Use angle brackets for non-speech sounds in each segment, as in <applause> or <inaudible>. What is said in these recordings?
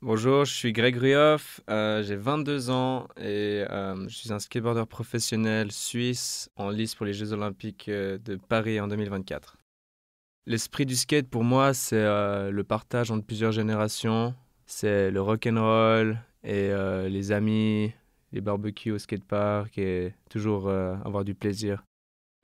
Bonjour, je suis Greg Ruoff, euh, j'ai 22 ans et euh, je suis un skateboarder professionnel suisse en lice pour les Jeux Olympiques euh, de Paris en 2024. L'esprit du skate pour moi, c'est le partage entre plusieurs générations, c'est le rock and roll et les amis, les barbecues au skatepark et toujours avoir du plaisir.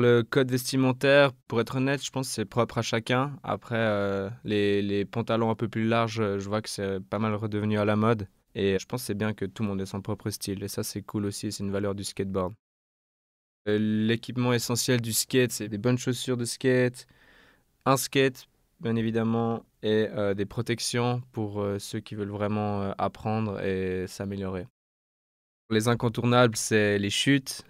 Le code vestimentaire, pour être honnête, je pense que c'est propre à chacun. Après, euh, les, pantalons un peu plus larges, euh, je vois que c'est pas mal redevenu à la mode. Et je pense que c'est bien que tout le monde ait son propre style. Et ça, c'est cool aussi, c'est une valeur du skateboard. Euh, l'équipement essentiel du skate, c'est des bonnes chaussures de skate, un skate, bien évidemment, et des protections pour ceux qui veulent vraiment apprendre et s'améliorer. Les incontournables, c'est les chutes,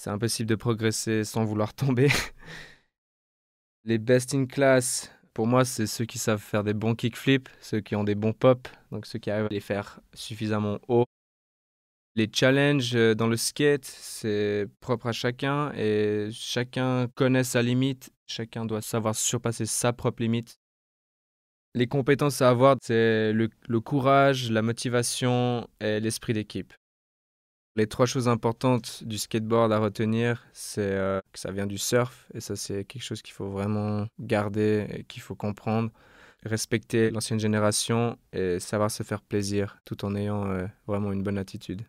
c'est impossible de progresser sans vouloir tomber. <laughs> Les best in class, pour moi, c'est ceux qui savent faire des bons kickflips, ceux qui ont des bons pops, donc ceux qui arrivent à les faire suffisamment haut. Les challenges euh, dans le skate, c'est propre à chacun et chacun connaît sa limite, chacun doit savoir surpasser sa propre limite. Les compétences à avoir, c'est le courage, la motivation et l'esprit d'équipe. Les trois choses importantes du skateboard à retenir, c'est euh, que ça vient du surf, et ça c'est quelque chose qu'il faut vraiment garder et qu'il faut comprendre. Respecter l'ancienne génération et savoir se faire plaisir tout en ayant euh, vraiment une bonne attitude.